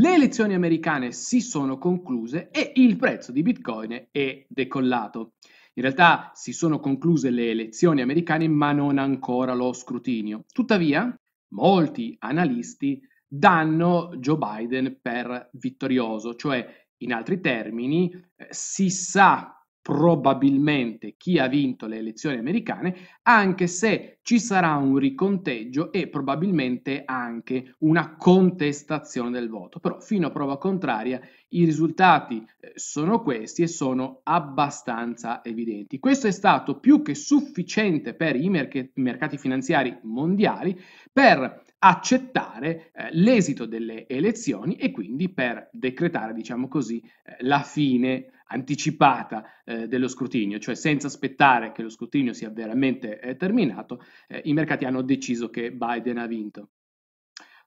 Le elezioni americane si sono concluse e il prezzo di Bitcoin è decollato. In realtà si sono concluse le elezioni americane ma non ancora lo scrutinio. Tuttavia, molti analisti danno Joe Biden per vittorioso, cioè in altri termini eh, si sa probabilmente chi ha vinto le elezioni americane, anche se ci sarà un riconteggio e probabilmente anche una contestazione del voto. Però fino a prova contraria i risultati eh, sono questi e sono abbastanza evidenti. Questo è stato più che sufficiente per i merc- mercati finanziari mondiali per accettare eh, l'esito delle elezioni e quindi per decretare, diciamo così, eh, la fine anticipata eh, dello scrutinio, cioè senza aspettare che lo scrutinio sia veramente eh, terminato, eh, i mercati hanno deciso che Biden ha vinto.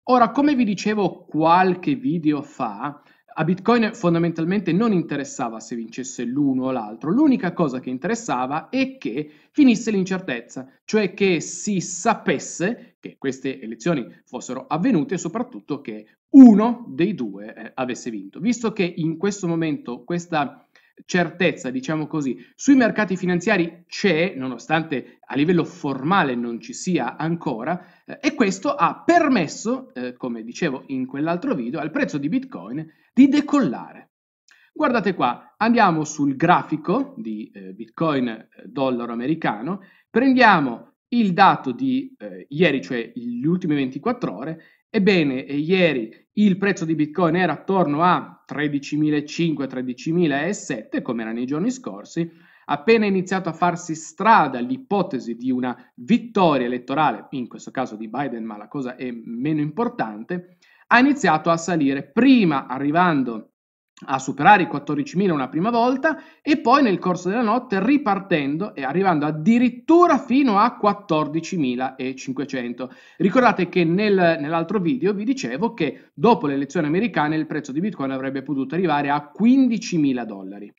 Ora, come vi dicevo qualche video fa, a Bitcoin fondamentalmente non interessava se vincesse l'uno o l'altro, l'unica cosa che interessava è che finisse l'incertezza, cioè che si sapesse che queste elezioni fossero avvenute e soprattutto che uno dei due eh, avesse vinto. Visto che in questo momento questa certezza, diciamo così, sui mercati finanziari c'è, nonostante a livello formale non ci sia ancora, eh, e questo ha permesso, eh, come dicevo in quell'altro video, al prezzo di Bitcoin di decollare. Guardate qua, andiamo sul grafico di eh, Bitcoin eh, dollaro americano, prendiamo il dato di eh, ieri, cioè gli ultimi 24 ore, ebbene eh, ieri il prezzo di Bitcoin era attorno a 13.500-13.007 come era nei giorni scorsi, appena iniziato a farsi strada l'ipotesi di una vittoria elettorale, in questo caso di Biden, ma la cosa è meno importante, ha iniziato a salire, prima arrivando a a superare i 14.000 una prima volta e poi nel corso della notte ripartendo e arrivando addirittura fino a 14.500. Ricordate che nel, nell'altro video vi dicevo che dopo le elezioni americane il prezzo di Bitcoin avrebbe potuto arrivare a 15.000 dollari.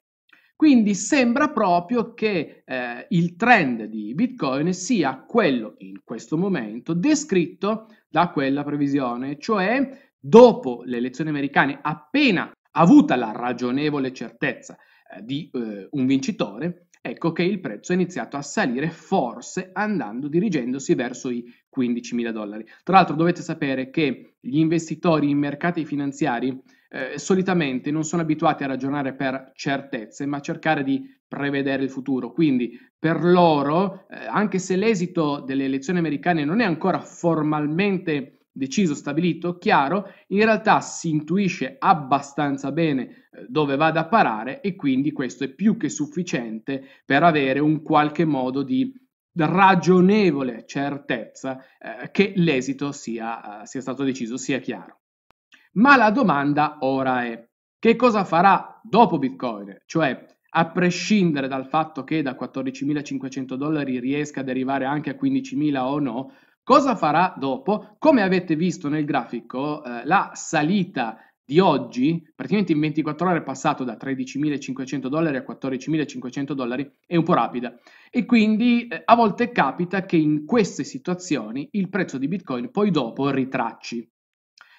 Quindi sembra proprio che eh, il trend di Bitcoin sia quello in questo momento descritto da quella previsione, cioè dopo le elezioni americane, appena Avuta la ragionevole certezza eh, di eh, un vincitore, ecco che il prezzo è iniziato a salire, forse andando dirigendosi verso i 15.000 dollari. Tra l'altro dovete sapere che gli investitori in mercati finanziari eh, solitamente non sono abituati a ragionare per certezze, ma a cercare di prevedere il futuro. Quindi per loro, eh, anche se l'esito delle elezioni americane non è ancora formalmente deciso, stabilito, chiaro, in realtà si intuisce abbastanza bene eh, dove vada a parare e quindi questo è più che sufficiente per avere un qualche modo di ragionevole certezza eh, che l'esito sia, eh, sia stato deciso, sia chiaro. Ma la domanda ora è che cosa farà dopo Bitcoin? Cioè, a prescindere dal fatto che da 14.500 dollari riesca ad arrivare anche a 15.000 o no, Cosa farà dopo? Come avete visto nel grafico, eh, la salita di oggi, praticamente in 24 ore è passato da 13.500 dollari a 14.500 dollari, è un po' rapida. E quindi eh, a volte capita che in queste situazioni il prezzo di Bitcoin poi dopo ritracci.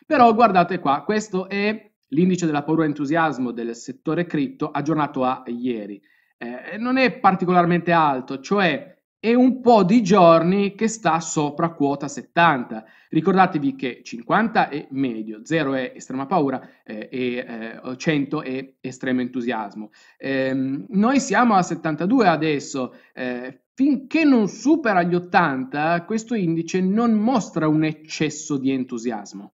Però guardate qua, questo è l'indice della paura e entusiasmo del settore cripto aggiornato a ieri. Eh, non è particolarmente alto, cioè e un po' di giorni che sta sopra quota 70. Ricordatevi che 50 è medio, 0 è estrema paura eh, e eh, 100 è estremo entusiasmo. Eh, noi siamo a 72 adesso, eh, finché non supera gli 80 questo indice non mostra un eccesso di entusiasmo.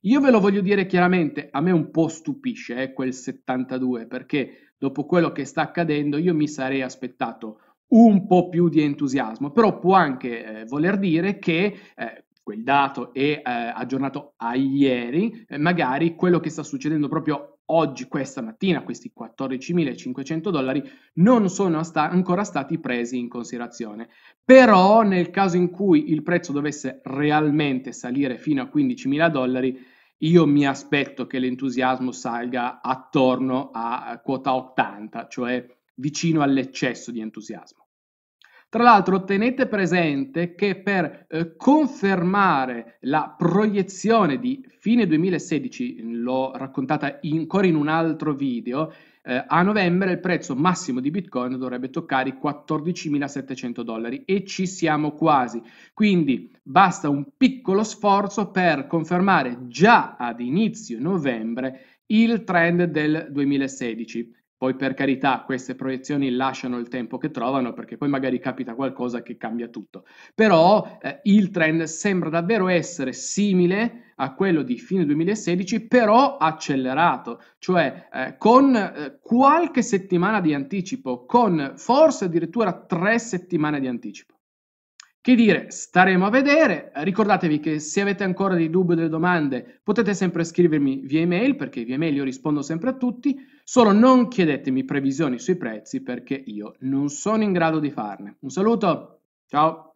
Io ve lo voglio dire chiaramente, a me un po' stupisce eh, quel 72 perché dopo quello che sta accadendo io mi sarei aspettato un po' più di entusiasmo, però può anche eh, voler dire che eh, quel dato è eh, aggiornato a ieri, eh, magari quello che sta succedendo proprio oggi, questa mattina, questi 14.500 dollari non sono sta- ancora stati presi in considerazione. Però nel caso in cui il prezzo dovesse realmente salire fino a 15.000 dollari, io mi aspetto che l'entusiasmo salga attorno a eh, quota 80, cioè vicino all'eccesso di entusiasmo. Tra l'altro tenete presente che per eh, confermare la proiezione di fine 2016, mm, l'ho raccontata in, ancora in un altro video, eh, a novembre il prezzo massimo di Bitcoin dovrebbe toccare i 14.700 dollari e ci siamo quasi. Quindi basta un piccolo sforzo per confermare già ad inizio novembre il trend del 2016 poi per carità queste proiezioni lasciano il tempo che trovano perché poi magari capita qualcosa che cambia tutto. Però eh, il trend sembra davvero essere simile a quello di fine 2016 però accelerato, cioè eh, con eh, qualche settimana di anticipo, con forse addirittura tre settimane di anticipo. Che dire, staremo a vedere. Ricordatevi che se avete ancora dei dubbi o delle domande potete sempre scrivermi via email perché via email io rispondo sempre a tutti, solo non chiedetemi previsioni sui prezzi perché io non sono in grado di farne. Un saluto, ciao!